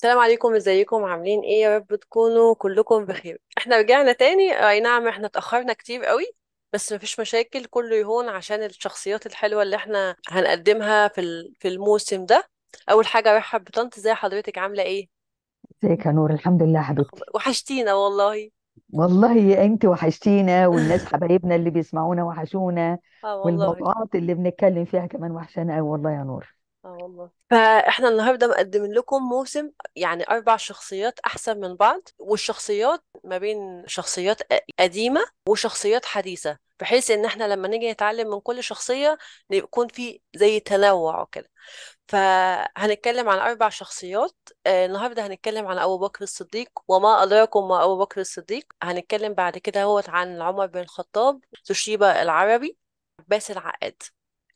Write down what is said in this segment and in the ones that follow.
السلام عليكم ازيكم عاملين ايه يا رب تكونوا كلكم بخير احنا رجعنا تاني اي نعم احنا اتأخرنا كتير قوي بس مفيش مشاكل كله يهون عشان الشخصيات الحلوة اللي احنا هنقدمها في في الموسم ده اول حاجة رحب بطنط ازي حضرتك عاملة ايه ازيك يا نور الحمد لله حبيبتي وحشتينا والله والله يا انت وحشتينا والناس حبايبنا اللي بيسمعونا وحشونا اه والله والموضوعات اللي بنتكلم فيها كمان وحشانا قوي والله يا نور اه والله فاحنا النهارده مقدمين لكم موسم يعني اربع شخصيات احسن من بعض والشخصيات ما بين شخصيات قديمه وشخصيات حديثه بحيث ان احنا لما نيجي نتعلم من كل شخصيه يكون في زي تنوع وكده فهنتكلم عن اربع شخصيات آه، النهارده هنتكلم عن ابو بكر الصديق وما ادراكم ما ابو بكر الصديق هنتكلم بعد كده هوت عن عمر بن الخطاب تشيبه العربي عباس العقاد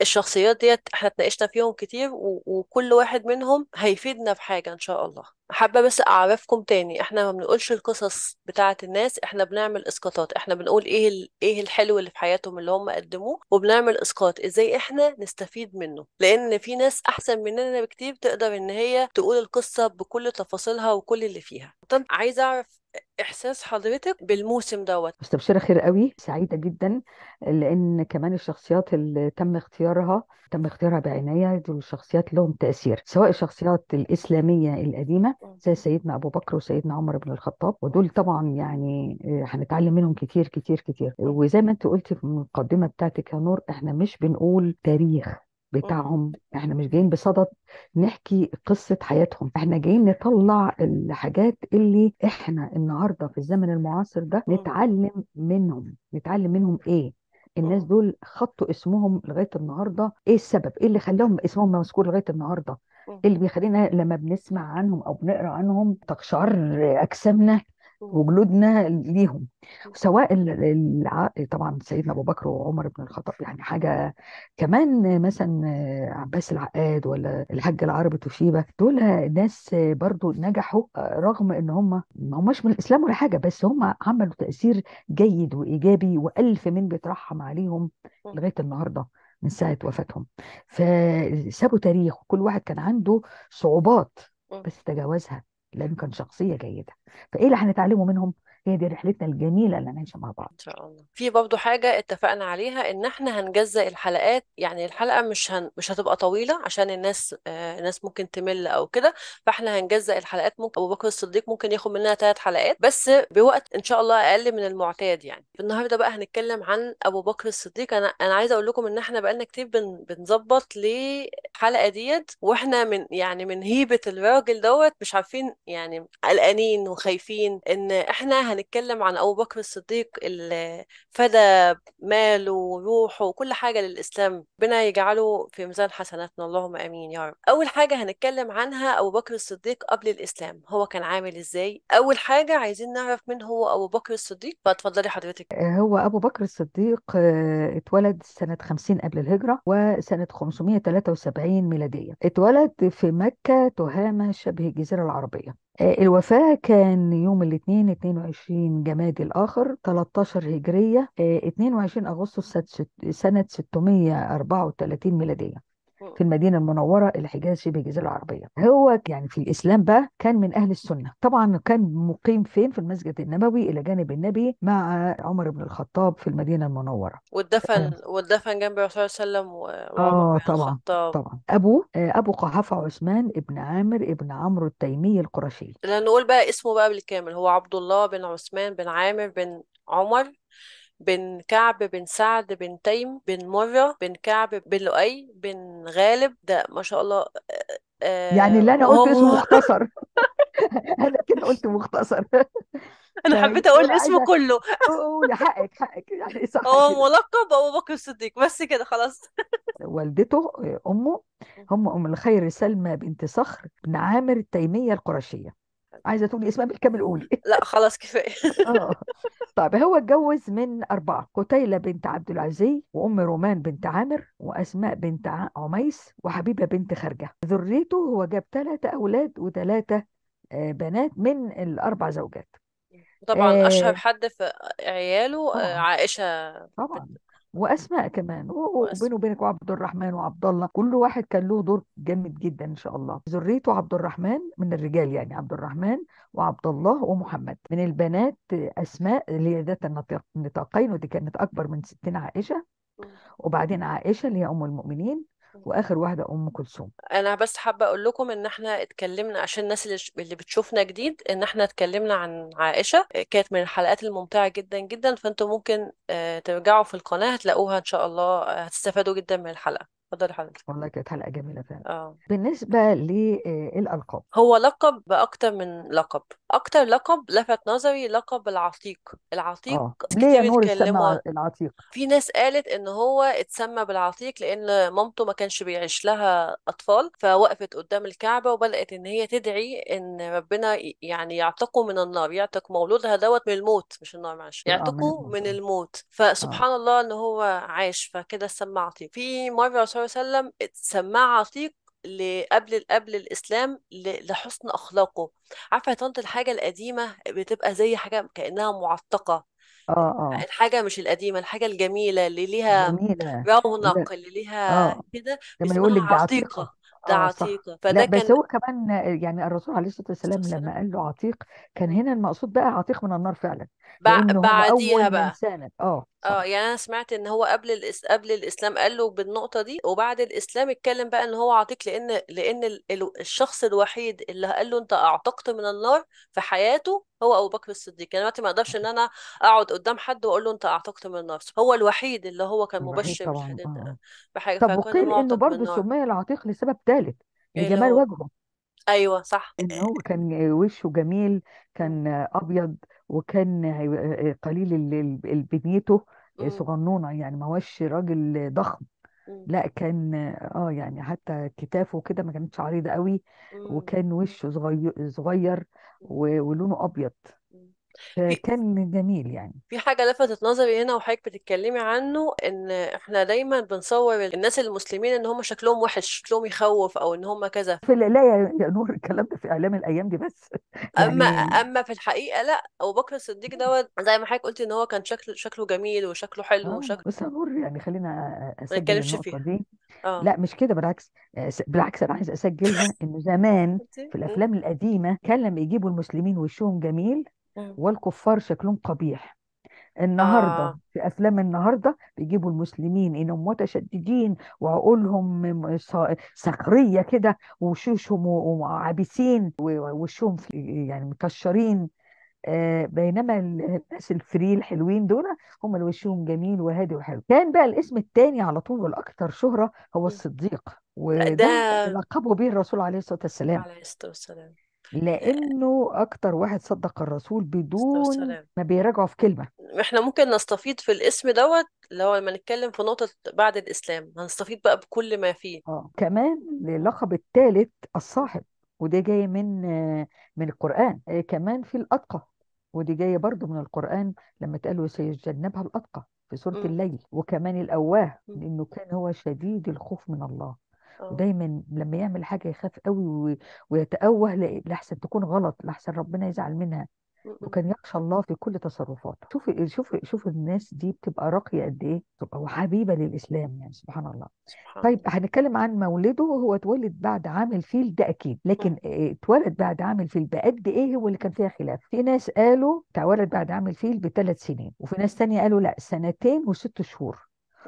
الشخصيات ديت احنا اتناقشنا فيهم كتير و... وكل واحد منهم هيفيدنا في حاجة ان شاء الله حابة بس اعرفكم تاني احنا ما بنقولش القصص بتاعة الناس احنا بنعمل اسقاطات احنا بنقول ايه ال... ايه الحلو اللي في حياتهم اللي هم قدموه وبنعمل اسقاط ازاي احنا نستفيد منه لان في ناس احسن مننا بكتير تقدر ان هي تقول القصة بكل تفاصيلها وكل اللي فيها طب عايزة اعرف احساس حضرتك بالموسم دوت مستبشره خير قوي سعيده جدا لان كمان الشخصيات اللي تم اختيارها تم اختيارها بعنايه دول الشخصيات لهم تاثير سواء الشخصيات الاسلاميه القديمه زي سيدنا ابو بكر وسيدنا عمر بن الخطاب ودول طبعا يعني آه، هنتعلم منهم كتير كتير كتير وزي ما انت قلتي في المقدمه بتاعتك يا نور احنا مش بنقول تاريخ بتاعهم احنا مش جايين بصدد نحكي قصة حياتهم احنا جايين نطلع الحاجات اللي احنا النهاردة في الزمن المعاصر ده نتعلم منهم نتعلم منهم ايه الناس دول خطوا اسمهم لغاية النهاردة ايه السبب ايه اللي خلاهم اسمهم مذكور لغاية النهاردة اللي بيخلينا لما بنسمع عنهم او بنقرا عنهم تقشعر اجسامنا وجلودنا ليهم سواء طبعا سيدنا ابو بكر وعمر بن الخطاب يعني حاجه كمان مثلا عباس العقاد ولا الحاج العربي توشيبه دول ناس برضو نجحوا رغم ان هم ما هماش من الاسلام ولا حاجه بس هم عملوا تاثير جيد وايجابي والف من بيترحم عليهم لغايه النهارده من ساعه وفاتهم فسابوا تاريخ وكل واحد كان عنده صعوبات بس تجاوزها لانه كان شخصيه جيده فايه اللي هنتعلمه منهم هي دي رحلتنا الجميله اللي هنعيشها مع بعض ان شاء الله في برضه حاجه اتفقنا عليها ان احنا هنجزأ الحلقات يعني الحلقه مش هن... مش هتبقى طويله عشان الناس آه الناس ممكن تمل او كده فاحنا هنجزأ الحلقات ممكن ابو بكر الصديق ممكن ياخد منها ثلاث حلقات بس بوقت ان شاء الله اقل من المعتاد يعني النهارده بقى هنتكلم عن ابو بكر الصديق انا انا عايزه اقول لكم ان احنا بقالنا كتير بن... بنظبط ليه الحلقه ديت واحنا من يعني من هيبه الراجل دوت مش عارفين يعني قلقانين وخايفين ان احنا هنتكلم عن ابو بكر الصديق اللي فدى ماله وروحه وكل حاجه للاسلام ربنا يجعله في ميزان حسناتنا اللهم امين يا رب اول حاجه هنتكلم عنها ابو بكر الصديق قبل الاسلام هو كان عامل ازاي اول حاجه عايزين نعرف مين هو ابو بكر الصديق فاتفضلي حضرتك آه، هو ابو بكر الصديق آه، اتولد سنه 50 قبل الهجره وسنه 573 1470 ميلادية اتولد في مكة تهامة شبه الجزيرة العربية آه، الوفاة كان يوم الاثنين 22 جمادي الآخر 13 هجرية 22 آه، أغسطس سنة 634 ميلادية في المدينه المنوره الحجاز شبه الجزيره العربيه هو يعني في الاسلام بقى كان من اهل السنه طبعا كان مقيم فين في المسجد النبوي الى جانب النبي مع عمر بن الخطاب في المدينه المنوره واتدفن آه. واتدفن جنب الرسول صلى الله عليه وسلم آه، وعمر بن طبعا الخطاب طبعا ابوه آه، ابو قحافه عثمان ابن عامر ابن عمرو التيمي القرشي نقول بقى اسمه بقى بالكامل هو عبد الله بن عثمان بن عامر بن عمر بن كعب بن سعد بن تيم بن مرة بن كعب بن لؤي بن غالب ده ما شاء الله آه, آه، يعني اللي انا قلت اسمه مختصر انا كده قلت مختصر انا حبيت اقول طيب، اسمه كله قول حقك حقك يعني صح هو ملقب ابو بكر الصديق بس كده خلاص والدته آه، امه هم ام الخير سلمى بنت صخر بن عامر التيميه القرشيه عايزه تقولي اسمها بالكامل قولي لا خلاص كفايه اه طيب هو اتجوز من اربعه قتيله بنت عبد العزي وام رومان بنت عامر واسماء بنت عميس وحبيبه بنت خرجه ذريته هو جاب ثلاثه اولاد وثلاثه آه، بنات من الاربع زوجات طبعا اشهر آه. حد في عياله آه، عائشه طبعا واسماء كمان وبينه وبينك وعبد الرحمن وعبد الله كل واحد كان له دور جامد جدا ان شاء الله ذريته عبد الرحمن من الرجال يعني عبد الرحمن وعبد الله ومحمد من البنات اسماء اللي هي ذات النطاقين ودي كانت اكبر من ستين عائشه وبعدين عائشه اللي هي ام المؤمنين واخر واحده ام كلثوم انا بس حابه اقول لكم ان احنا اتكلمنا عشان الناس اللي, بتشوفنا جديد ان احنا اتكلمنا عن عائشه آه، كانت من الحلقات الممتعه جدا جدا فانتم ممكن آه، ترجعوا في القناه هتلاقوها ان شاء الله آه، هتستفادوا جدا من الحلقه اتفضلي حضرتك والله كانت حلقة جميلة فعلا اه بالنسبة للألقاب آه، هو لقب بأكتر من لقب أكتر لقب لفت نظري لقب العتيق العتيق اه ليه يا كتير نور اتكلموا العتيق في ناس قالت ان هو اتسمى بالعتيق لان مامته ما كانش بيعيش لها اطفال فوقفت قدام الكعبه وبدات ان هي تدعي ان ربنا يعني يعتقه من النار يعتق مولودها دوت من الموت مش النار معلش اه من يعتقه الموت من اه الموت آه. فسبحان الله ان هو عاش فكده اتسمى عتيق في مره صار وسلم سماه عتيق قبل قبل الاسلام لحسن اخلاقه عارفه يا طنط الحاجه القديمه بتبقى زي حاجه كانها معتقه اه اه الحاجه مش القديمه الحاجه الجميله اللي ليها جميلة رونق اللي ليها اه كده لما يقول لك ده عتيقة ده اه صح عتيقة فده بس كان هو كمان يعني الرسول عليه الصلاة والسلام لما قال له عتيق كان هنا المقصود بقى عتيق من النار فعلا لانه هو بعديها أول من بقى اه اه يعني انا سمعت ان هو قبل الإس... قبل الاسلام قال له بالنقطه دي وبعد الاسلام اتكلم بقى ان هو عاطيك لان لان ال... الشخص الوحيد اللي قال له انت اعتقت من النار في حياته هو ابو بكر الصديق يعني دلوقتي ما اقدرش ان انا اقعد قدام حد واقول له انت اعتقت من النار هو الوحيد اللي هو كان الوحيد مبشر طبعا بالحديد اه بحاجه طب فكان وقيل انه معتق من برضه النار سمي العتيق لسبب ثالث ايه اللي لجمال هو وجهه ايوه صح ان هو كان وشه جميل كان ابيض وكان قليل البنيته إيه صغنونه يعني ما هوش راجل ضخم لا كان اه يعني حتى كتافه كده ما كانتش عريضه قوي وكان وشه صغير صغير ولونه ابيض كان جميل يعني في حاجة لفتت نظري هنا وحضرتك بتتكلمي عنه ان احنا دايما بنصور الناس المسلمين ان هم شكلهم وحش شكلهم يخوف او ان هم كذا في لا يا نور الكلام ده في اعلام الايام دي بس يعني اما يعني اما في الحقيقة لا ابو بكر الصديق دوت زي ما حضرتك قلتي ان هو كان شكل شكله جميل وشكله حلو اه وشكله بس نور يعني خلينا ما اسجل نتكلمش النقطة فيها دي اه لا مش كده بالعكس بالعكس انا عايز اسجلها انه زمان في الافلام القديمه كان لما يجيبوا المسلمين وشهم جميل والكفار شكلهم قبيح النهارده آه. في افلام النهارده بيجيبوا المسلمين انهم متشددين وعقولهم صخريه كده وشوشهم وعابسين ووشهم يعني مكشرين آه، بينما الناس الفري الحلوين دول هم اللي وشهم جميل وهادي وحلو كان بقى الاسم الثاني على طول والاكثر شهره هو الصديق وده ده لقبه به الرسول عليه الصلاه والسلام عليه الصلاه والسلام لأنه أكتر واحد صدق الرسول بدون ما بيراجعه في كلمة احنا ممكن نستفيد في الاسم دوت لو لما نتكلم في نقطة بعد الإسلام هنستفيد بقى بكل ما فيه آه. كمان للقب الثالث الصاحب وده جاي من من القرآن آه، كمان في الأتقى ودي جاية برضو من القرآن لما اتقال سيتجنبها الأتقى في سورة الليل وكمان الأواه لأنه كان هو شديد الخوف من الله ودايما اه لما يعمل حاجه يخاف قوي ويتأوه لاحسن تكون غلط لاحسن ربنا يزعل منها وكان يخشى الله في كل تصرفاته شوفي شوفي شوفي الناس دي بتبقى راقيه قد ايه وحبيبه للاسلام يعني سبحان الله سبحان طيب هنتكلم عن مولده هو اتولد بعد عام الفيل ده اكيد لكن اه آه، اتولد بعد عام الفيل بقد ايه هو اللي كان فيها خلاف في ناس قالوا اتولد بعد عام الفيل بثلاث سنين وفي ناس تانية قالوا لا سنتين وست شهور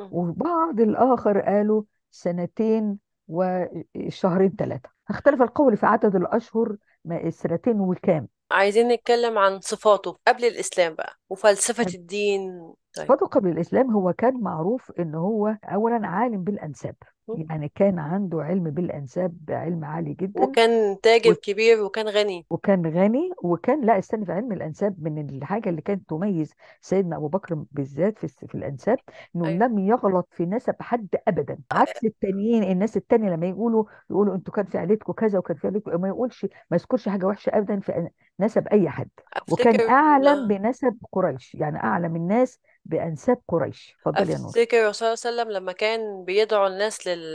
وبعض الاخر قالوا سنتين وشهرين ثلاثة اختلف القول في عدد الأشهر السنتين وكام عايزين نتكلم عن صفاته قبل الإسلام بقى وفلسفة الدين طيب. صفاته قبل الإسلام هو كان معروف إن هو أولا عالم بالأنساب يعني كان عنده علم بالأنساب علم عالي جدا وكان تاجر كبير وكان غني وكان غني وكان لا استنى في علم الأنساب من الحاجة اللي كانت تميز سيدنا أبو بكر بالذات في في الأنساب إنه أيوة. لم يغلط في نسب حد أبدا عكس التانيين الناس التانية لما يقولوا يقولوا أنتوا كان في عيلتكم كذا وكان في عيلتكم ما يقولش ما يذكرش حاجة وحشة أبدا في نسب أي حد وكان أعلم آه. بنسب قريش يعني أعلم الناس بأنساب قريش اتفضل يا نور أفتكر الرسول صلى الله عليه وسلم لما كان بيدعو الناس لل...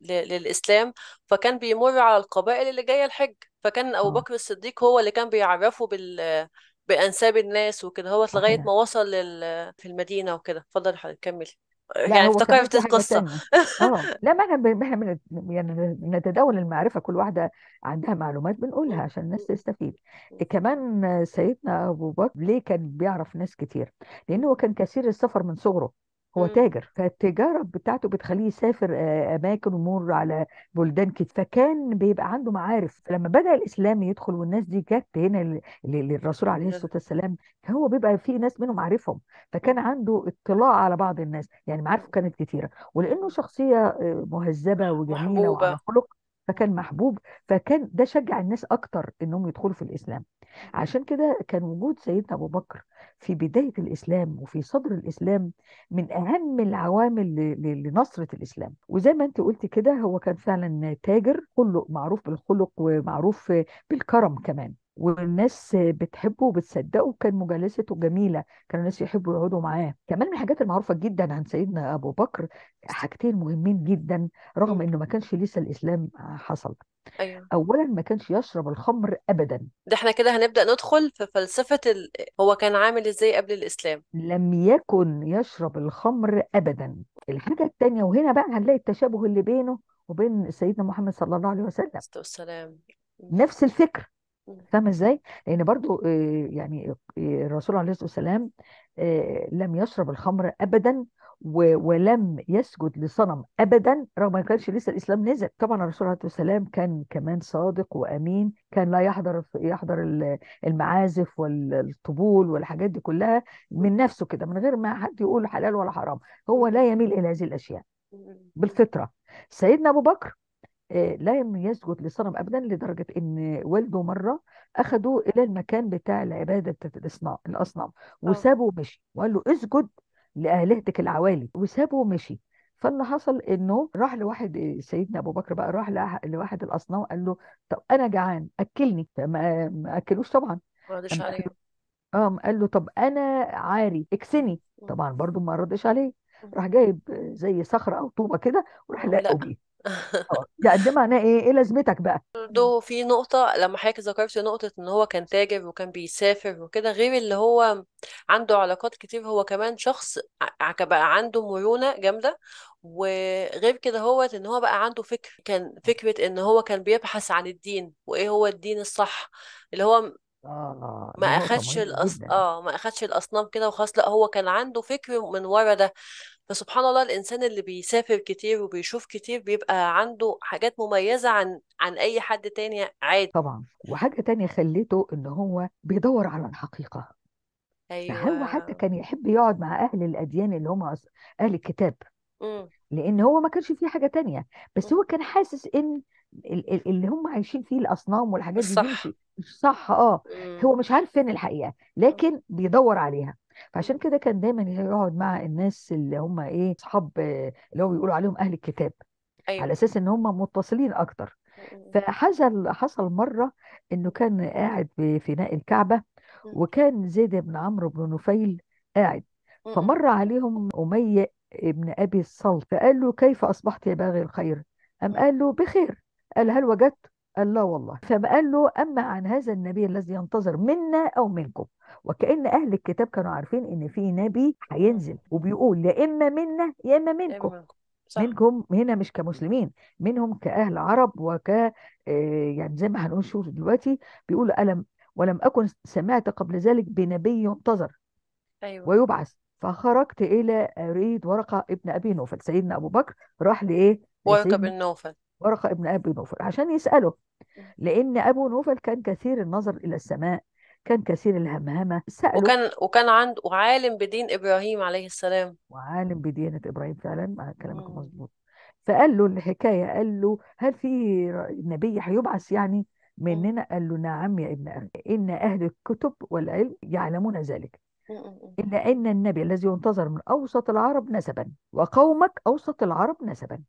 للإسلام فكان بيمر على القبائل اللي جاية الحج فكان أبو آه. بكر الصديق هو اللي كان بيعرفه بال... بأنساب الناس وكده هو لغاية ما وصل لل... في المدينة وكده اتفضل حضرتك كملي لا يعني هو كان افتكرت حاجة القصة اه لا ما احنا احنا بن... يعني نتداول المعرفة كل واحدة عندها معلومات بنقولها عشان الناس تستفيد كمان سيدنا ابو بكر ليه كان بيعرف ناس كتير لأنه كان كثير السفر من صغره هو تاجر فالتجارة بتاعته بتخليه يسافر آه، أماكن ومر على بلدان كتير فكان بيبقى عنده معارف فلما بدأ الإسلام يدخل والناس دي جت هنا للرسول عليه الصلاة والسلام هو بيبقى في ناس منهم عارفهم فكان عنده اطلاع على بعض الناس يعني معارفه كانت كتيرة ولأنه شخصية آه، مهذبة وجميلة وعلى خلق فكان محبوب فكان ده شجع الناس أكتر إنهم يدخلوا في الإسلام عشان كده كان وجود سيدنا أبو بكر في بداية الإسلام وفي صدر الإسلام من أهم العوامل لنصرة الإسلام وزي ما أنت قلت كده هو كان فعلا تاجر خلق معروف بالخلق ومعروف بالكرم كمان والناس بتحبه وبتصدقه كان مجالسته جميلة كانوا الناس يحبوا يقعدوا معاه كمان من الحاجات المعروفة جدا عن سيدنا أبو بكر حاجتين مهمين جدا رغم أنه ما كانش لسه الإسلام حصل ايوه اولا ما كانش يشرب الخمر ابدا ده احنا كده هنبدأ ندخل في فلسفة ال... هو كان عامل ازاي قبل الإسلام لم يكن يشرب الخمر ابدا الحاجة الثانيه وهنا بقى هنلاقي التشابه اللي بينه وبين سيدنا محمد صلى الله عليه وسلم عليه والسلام نفس الفكر فاهم ازاي؟ لان برضو آه، يعني آه، الرسول عليه الصلاه والسلام آه، لم يشرب الخمر ابدا ولم يسجد لصنم ابدا رغم ما كانش لسه الاسلام نزل طبعا الرسول عليه الصلاه والسلام كان كمان صادق وامين كان لا يحضر يحضر المعازف والطبول والحاجات دي كلها من نفسه كده من غير ما حد يقول حلال ولا حرام هو لا يميل الى هذه الاشياء بالفطره سيدنا ابو بكر آه، لا يسجد لصنم ابدا لدرجه ان والده مره اخده الى المكان بتاع العباده بتاعت الاصنام آه. وسابه ومشي وقال له اسجد لالهتك العوالي وسابه ومشي فاللي حصل انه راح لواحد سيدنا ابو بكر بقى راح لواحد الاصنام قال له طب انا جعان اكلني ما, اكلوش طبعا ما رضيش عليه اه قال له طب انا عاري اكسني طبعا برضو ما ردش عليه راح جايب زي صخره او طوبه كده وراح آه، لاقوا بيه اه لا ده معناه ايه ايه لازمتك بقى برضه في نقطة لما حضرتك ذكرت نقطة إن هو كان تاجر وكان بيسافر وكده غير اللي هو عنده علاقات كتير هو كمان شخص بقى عنده مرونة جامدة وغير كده هو إن هو بقى عنده فكر كان فكرة إن هو كان بيبحث عن الدين وإيه هو الدين الصح اللي هو اه ما دي نقطة اخدش مهمة الأص... جدا اه ما اخدش الاصنام كده وخلاص لا هو كان عنده فكر من ورا ده فسبحان الله الإنسان اللي بيسافر كتير وبيشوف كتير بيبقى عنده حاجات مميزة عن عن أي حد تاني عادي طبعا وحاجة تانية خليته إن هو بيدور على الحقيقة أيوة. هو حتى أيوه. كان يحب يقعد مع أهل الأديان اللي هم أهل الكتاب م. امم. لأن هو ما كانش فيه حاجة تانية بس امم. هو كان حاسس إن اللي هم عايشين فيه الأصنام والحاجات دي صح مش صح اه امم. هو مش عارف فين الحقيقة لكن بيدور عليها فعشان كده كان دايما يقعد مع الناس اللي هم ايه اصحاب اللي هو بيقولوا عليهم اهل الكتاب أيوة. على اساس ان هم متصلين اكتر فحصل حصل مره انه كان قاعد بفناء الكعبه وكان زيد بن عمرو بن نفيل قاعد فمر عليهم اميه ابن ابي الصلت فقال له كيف اصبحت يا باغي الخير؟ ام قال له بخير قال هل وجدت قال لا والله فقال له أما عن هذا النبي الذي ينتظر منا أو منكم وكأن أهل الكتاب كانوا عارفين إن في نبي هينزل وبيقول يا إما منا يا إما منكم صح. منكم هنا مش كمسلمين منهم كأهل عرب وك آه، يعني زي ما هنقول شوف دلوقتي بيقولوا ألم ولم أكن سمعت قبل ذلك بنبي ينتظر أيوة. ويبعث فخرجت إلى أريد ورقة ابن أبي نوفل سيدنا أبو بكر راح لإيه ورقة بن نوفل ورقة ابن أبي نوفل عشان يسأله لأن أبو نوفل كان كثير النظر إلى السماء كان كثير الهمهمة سأله وكان وكان عنده وعالم بدين إبراهيم عليه السلام وعالم بدينة إبراهيم فعلا كلامك مظبوط فقال له الحكاية قال له هل في نبي هيبعث يعني مننا قال له نعم يا ابن أخي إن أهل الكتب والعلم يعلمون ذلك إن إن النبي الذي ينتظر من أوسط العرب نسبا وقومك أوسط العرب نسبا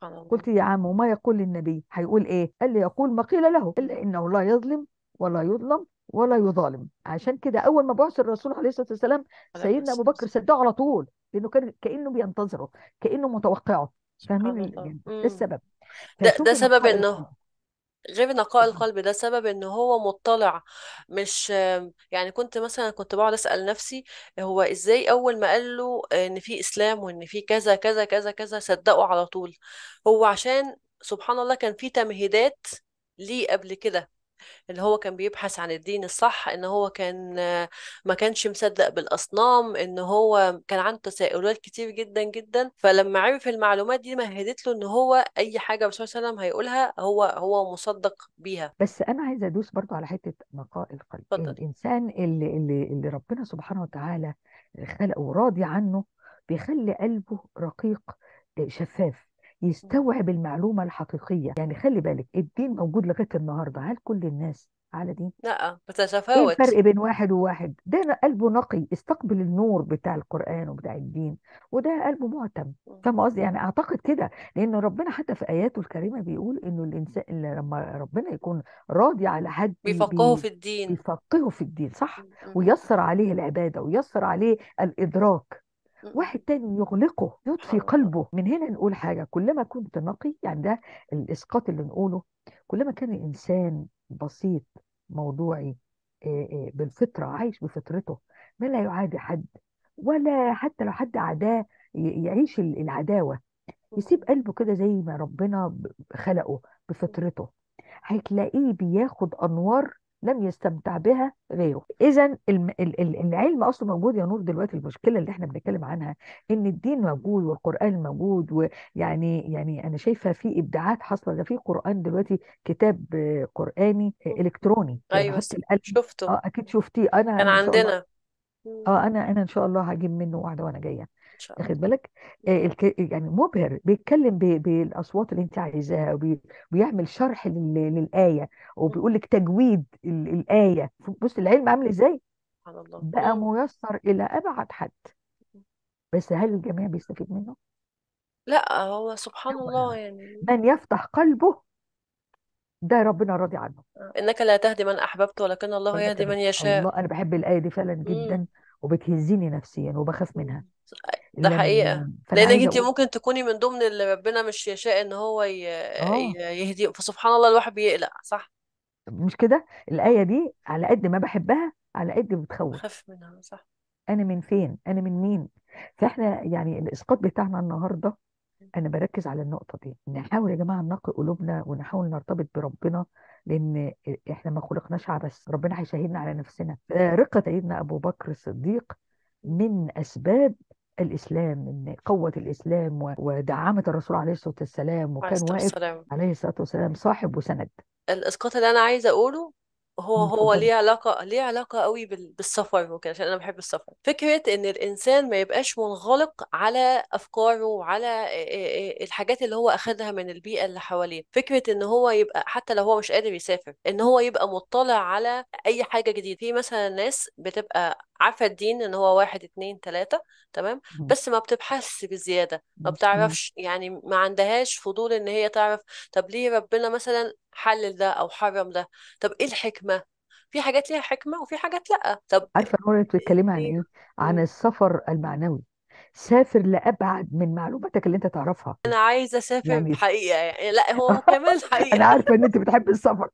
سبحان الله قلت يا عم وما يقول للنبي هيقول ايه قال لي يقول ما قيل له الا انه لا يظلم ولا يظلم ولا يظالم عشان كده اول ما بعث الرسول عليه الصلاه والسلام سيدنا ابو بكر صدقه على طول لانه كان كانه بينتظره كانه متوقعه فاهمين ده السبب ده, ده سبب انه غير نقاء القلب ده سبب ان هو مطلع مش يعني كنت مثلا كنت بقعد اسال نفسي هو ازاي اول ما قال له ان في اسلام وان في كذا كذا كذا كذا صدقه على طول هو عشان سبحان الله كان في تمهيدات ليه قبل كده اللي هو كان بيبحث عن الدين الصح ان هو كان ما كانش مصدق بالاصنام ان هو كان عنده تساؤلات كتير جدا جدا فلما عرف المعلومات دي مهدت له ان هو اي حاجه الرسول صلى الله عليه وسلم هيقولها هو هو مصدق بيها بس انا عايزه ادوس برضو على حته نقاء القلب فضل. الانسان اللي اللي اللي ربنا سبحانه وتعالى خلقه راضي عنه بيخلي قلبه رقيق آه، شفاف يستوعب المعلومة الحقيقية يعني خلي بالك الدين موجود لغاية النهاردة هل كل الناس على دين؟ لا بتتفاوت ايه الفرق بين واحد وواحد؟ ده قلبه نقي استقبل النور بتاع القرآن وبتاع الدين وده قلبه معتم فما قصدي؟ يعني اعتقد كده لان ربنا حتى في اياته الكريمة بيقول انه الانسان لما ربنا يكون راضي على حد بيفقهه في الدين بيفقهه في الدين صح؟ ويسر عليه العبادة ويسر عليه الادراك واحد تاني يغلقه يطفي قلبه من هنا نقول حاجة كلما كنت نقي يعني ده الإسقاط اللي نقوله كلما كان الإنسان بسيط موضوعي بالفطرة عايش بفطرته ما لا يعادي حد ولا حتى لو حد عداه يعيش العداوة يسيب قلبه كده زي ما ربنا خلقه بفطرته هتلاقيه بياخد أنوار لم يستمتع بها غيره اذا العلم اصله موجود يا نور دلوقتي المشكله اللي احنا بنتكلم عنها ان الدين موجود والقران موجود ويعني يعني انا شايفه في ابداعات حاصله ده في قران دلوقتي كتاب قراني الكتروني يعني ايوه يعني شفته اه اكيد شفتيه انا كان عندنا اه انا انا ان شاء الله هجيب منه واحده وانا جايه شاء الله واخد بالك آه، يعني مبهر بيتكلم بالاصوات اللي انت عايزاها وبيعمل شرح للايه وبيقول لك تجويد الايه بص العلم عامل ازاي سبحان الله بقى ميسر الى ابعد حد بس هل الجميع بيستفيد منه لا هو سبحان الله يعني من يفتح قلبه ده ربنا راضي عنه آه، انك لا تهدي من احببت ولكن الله يهدي من يشاء الله انا بحب الايه دي فعلا إمم. جدا وبتهزني نفسيا وبخاف منها ده حقيقة فانا لأنك عايزه أنت اقول ممكن تكوني من ضمن اللي ربنا مش يشاء إن هو اه يهدي فسبحان الله الواحد بيقلق صح مش كده الايه دي على قد ما بحبها على قد بتخوف بخاف منها صح انا من فين انا من مين فاحنا يعني الاسقاط بتاعنا النهارده انا بركز على النقطه دي نحاول يا جماعه ننقي قلوبنا ونحاول نرتبط بربنا لان احنا ما خلقناش عبث ربنا هيشهدنا على نفسنا آه، رقة سيدنا ابو بكر الصديق من اسباب الاسلام ان قوه الاسلام ودعامه الرسول عليه الصلاه والسلام وكان واقف عليه الصلاه والسلام صاحب وسند الاسقاط اللي انا عايزه اقوله هو هو ليه علاقة ليه علاقة قوي بالسفر وكده عشان أنا بحب السفر فكرة إن الإنسان ما يبقاش منغلق على أفكاره وعلى الحاجات اللي هو أخذها من البيئة اللي حواليه فكرة إن هو يبقى حتى لو هو مش قادر يسافر إن هو يبقى مطلع على أي حاجة جديدة في مثلا ناس بتبقى عارفة الدين إن هو واحد اتنين تلاتة تمام بس ما بتبحثش بزيادة ما بتعرفش يعني ما عندهاش فضول إن هي تعرف طب ليه ربنا مثلا حلل ده أو حرم ده طب إيه الحكمة في حاجات ليها حكمة وفي حاجات لأ طب عارفة نور انت بتتكلمي عن ايه؟, إيه؟ عن السفر المعنوي سافر لأبعد من معلوماتك اللي انت تعرفها أنا عايزة أسافر يعني حقيقة يعني لأ هو كمان انا حقيقة عارفة ان انت بتحبي السفر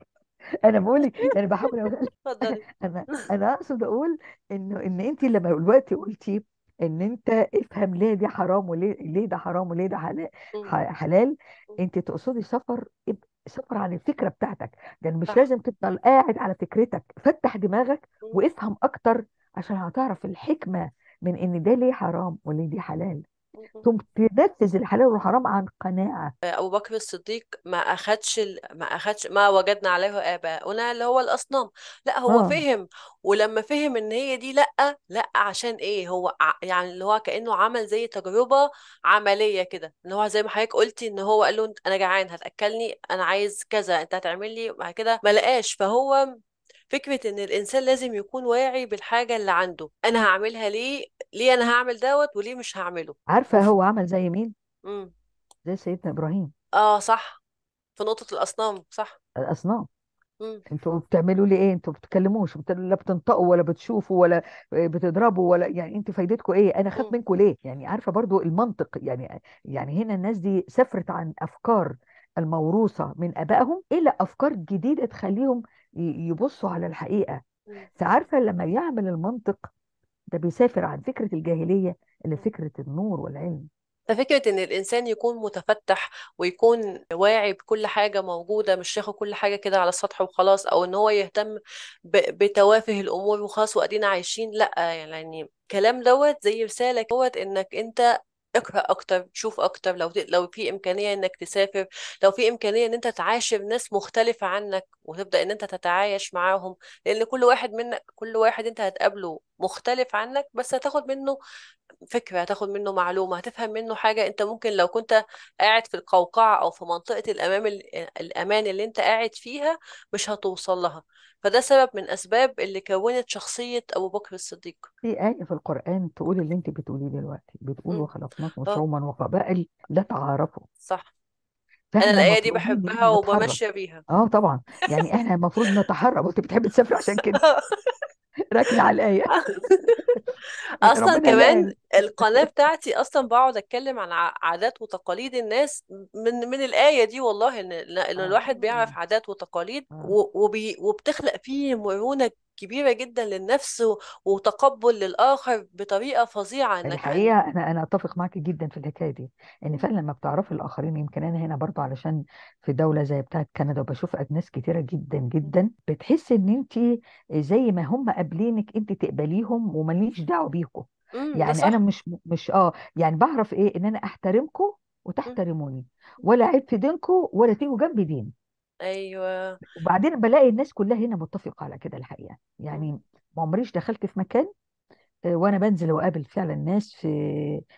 انا بقول لك انا بحاول اقول اتفضلي انا انا اقصد اقول انه ان انت لما دلوقتي قلتي ان انت افهم ليه دي حرام وليه ليه ده حرام وليه ده حلال انت تقصدي سفر شكر عن الفكره بتاعتك ده مش لازم تفضل قاعد على فكرتك فتح دماغك وافهم اكتر عشان هتعرف الحكمه من ان ده ليه حرام وليه دي حلال ثم تنفذ الحلال والحرام عن قناعة أبو بكر الصديق ما أخدش ال... ما أخدش ما وجدنا عليه آباؤنا اللي هو الأصنام لا هو آه. فهم ولما فهم إن هي دي لا لا عشان إيه هو ع... يعني اللي هو كأنه عمل زي تجربة عملية كده إن هو زي ما حضرتك قلتي إن هو قال له أنا جعان هتأكلني أنا عايز كذا أنت هتعمل لي كده ما لقاش فهو فكرة إن الإنسان لازم يكون واعي بالحاجة اللي عنده أنا هعملها ليه ليه أنا هعمل دوت وليه مش هعمله عارفة هو عمل زي مين؟ امم زي سيدنا إبراهيم آه صح في نقطة الأصنام صح الأصنام مم. انتوا بتعملوا لي ايه انتوا بتتكلموش بت... لا بتنطقوا ولا بتشوفوا ولا بتضربوا ولا يعني انتوا فايدتكم ايه انا اخاف امم. منكم ليه يعني عارفه برضو المنطق يعني يعني هنا الناس دي سافرت عن افكار الموروثه من ابائهم الى افكار جديده تخليهم يبصوا على الحقيقه فعارفه لما يعمل المنطق ده بيسافر عن فكره الجاهليه الى فكره النور والعلم ففكرة إن الإنسان يكون متفتح ويكون واعي بكل حاجة موجودة مش ياخد كل حاجة كده على السطح وخلاص أو إن هو يهتم بتوافه الأمور وخلاص وأدينا عايشين لأ يعني الكلام دوت زي رسالة دوت إنك أنت اقرا اكتر شوف اكتر لو لو في امكانيه انك تسافر لو في امكانيه ان انت تعاشر ناس مختلفه عنك وتبدا ان انت تتعايش معاهم لان كل واحد منك كل واحد انت هتقابله مختلف عنك بس هتاخد منه فكره هتاخد منه معلومه هتفهم منه حاجه انت ممكن لو كنت قاعد في القوقعه او في منطقه الامام الامان اللي انت قاعد فيها مش هتوصل لها فده سبب من اسباب اللي كونت شخصيه ابو بكر الصديق في ايه في القران تقول اللي انت بتقوليه دلوقتي بتقول وخلقناكم اه. شوما وقبائل لا تعارفوا صح انا الايه دي بحبها وبمشى بيها اه طبعا يعني احنا المفروض نتحرك وانت بتحبي تسافري عشان كده ركز على الايه اصلا كمان القناه بتاعتي اصلا بقعد اتكلم عن عادات وتقاليد الناس من من الايه دي والله ان آه. الواحد بيعرف عادات وتقاليد آه. وبتخلق فيه مرونه كبيره جدا للنفس وتقبل للاخر بطريقه فظيعه انك الحقيقه انا انا اتفق معك جدا في الحكايه دي ان فعلا لما بتعرفي الاخرين يمكن انا هنا برضو علشان في دوله زي بتاعه كندا وبشوف اجناس كتيره جدا جدا بتحس ان انت زي ما هم قابلينك انت تقبليهم وماليش دعوه بيكم امم، يعني صح. انا مش مش اه يعني بعرف ايه ان انا احترمكم امم. وتحترموني ولا عيب في دينكم ولا تيجوا جنب ديني ايوه وبعدين بلاقي الناس كلها هنا متفقة على كده الحقيقة يعني ما عمريش دخلت في مكان آه، وانا بنزل واقابل فعلا ناس في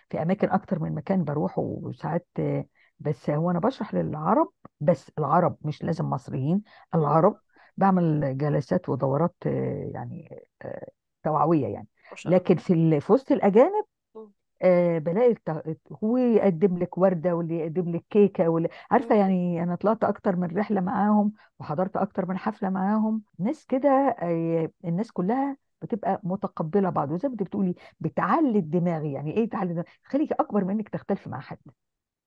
في اماكن اكتر من مكان بروحه وساعات آه، بس هو انا بشرح للعرب بس العرب مش لازم مصريين العرب بعمل جلسات ودورات آه، يعني توعوية يعني ما شاء الله لكن في في وسط الاجانب آه، بلاقي الت... هو يقدم لك ورده واللي يقدم لك كيكه واللي... عارفه يعني انا طلعت اكتر من رحله معاهم وحضرت اكتر من حفله معاهم ناس كده آه، الناس كلها بتبقى متقبله بعض وزي ما انت بتقولي بتعلي الدماغ يعني ايه تعلي الدماغ خليكي اكبر من انك تختلفي مع حد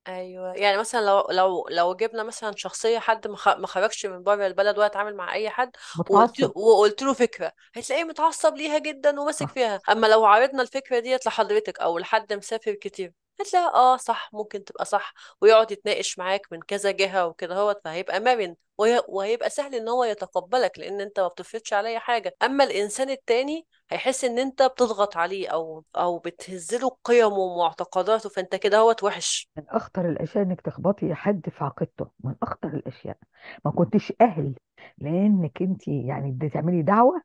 أيوه، يعني مثلًا لو لو لو جِبنا مثلًا شخصية حد ما خرجش من برّه البلد ولا اتعامل مع أي حد، وقلت متعصب. وقلت له فكرة، هتلاقيه متعصب ليها جدًا وماسك فيها، أمّا لو عرضنا الفكرة ديت لحضرتِك أو لحد مسافر كتير هتلاقي آه صح ممكن تبقى صح ويقعد يتناقش معاك من كذا جهة وكده هوت فهيبقى مرن وهيبقى سهل إن هو يتقبلك لأن أنت ما بتفرضش عليه حاجة أما الإنسان التاني هيحس إن أنت بتضغط عليه أو أو بتهزله قيمه ومعتقداته فأنت كده هوت وحش من اخطر الاشياء انك تخبطي حد في عقيدته من اخطر الاشياء ما كنتش اهل لانك انت يعني بتعملي دعوه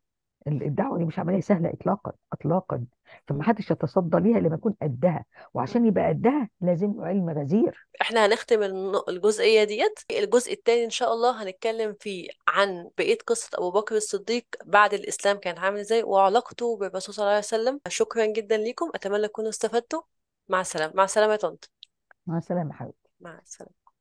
الدعوه دي مش عمليه سهله اطلاقا اطلاقا فمحدش يتصدى ليها لما يكون قدها وعشان يبقى قدها لازم له علم غزير احنا هنختم الجزئيه ديت الجزء الثاني ان شاء الله هنتكلم فيه عن بقيه قصه ابو بكر الصديق بعد الاسلام كان عامل ازاي وعلاقته بالرسول صلى الله عليه وسلم شكرا جدا ليكم اتمنى تكونوا استفدتوا مع السلامه مع السلامه يا طنط مع السلامه حبيبتي مع السلامه